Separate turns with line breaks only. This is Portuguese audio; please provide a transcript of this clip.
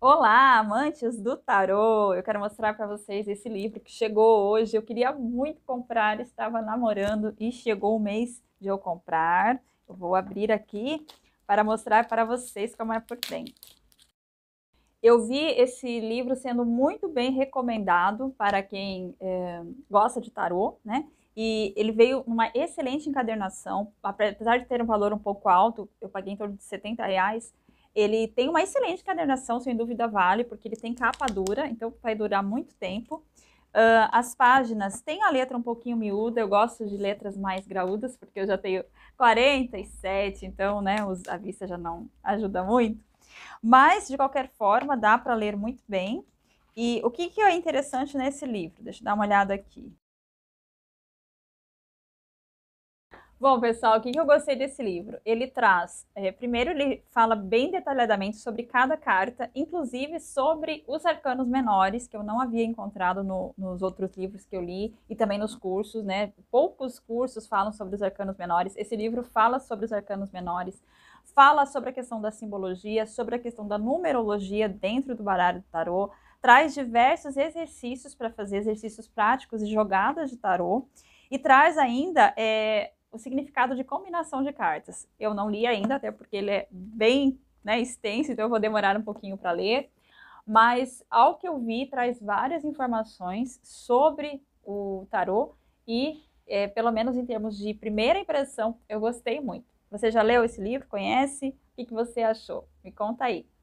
Olá, amantes do tarô! Eu quero mostrar para vocês esse livro que chegou hoje. Eu queria muito comprar, estava namorando e chegou o mês de eu comprar. Eu vou abrir aqui para mostrar para vocês como é por dentro. Eu vi esse livro sendo muito bem recomendado para quem é, gosta de tarô, né? E ele veio numa excelente encadernação, apesar de ter um valor um pouco alto, eu paguei em torno de 70 reais, ele tem uma excelente cadernação, sem dúvida vale, porque ele tem capa dura, então vai durar muito tempo. Uh, as páginas têm a letra um pouquinho miúda, eu gosto de letras mais graúdas, porque eu já tenho 47, então né, os, a vista já não ajuda muito. Mas, de qualquer forma, dá para ler muito bem. E o que, que é interessante nesse livro? Deixa eu dar uma olhada aqui. Bom, pessoal, o que eu gostei desse livro? Ele traz, é, primeiro, ele fala bem detalhadamente sobre cada carta, inclusive sobre os arcanos menores, que eu não havia encontrado no, nos outros livros que eu li e também nos cursos, né? Poucos cursos falam sobre os arcanos menores. Esse livro fala sobre os arcanos menores, fala sobre a questão da simbologia, sobre a questão da numerologia dentro do baralho do tarô, traz diversos exercícios para fazer exercícios práticos e jogadas de tarô. E traz ainda é, o significado de combinação de cartas. Eu não li ainda, até porque ele é bem né, extenso, então eu vou demorar um pouquinho para ler. Mas, ao que eu vi, traz várias informações sobre o tarô e, é, pelo menos em termos de primeira impressão, eu gostei muito. Você já leu esse livro? Conhece? O que, que você achou? Me conta aí.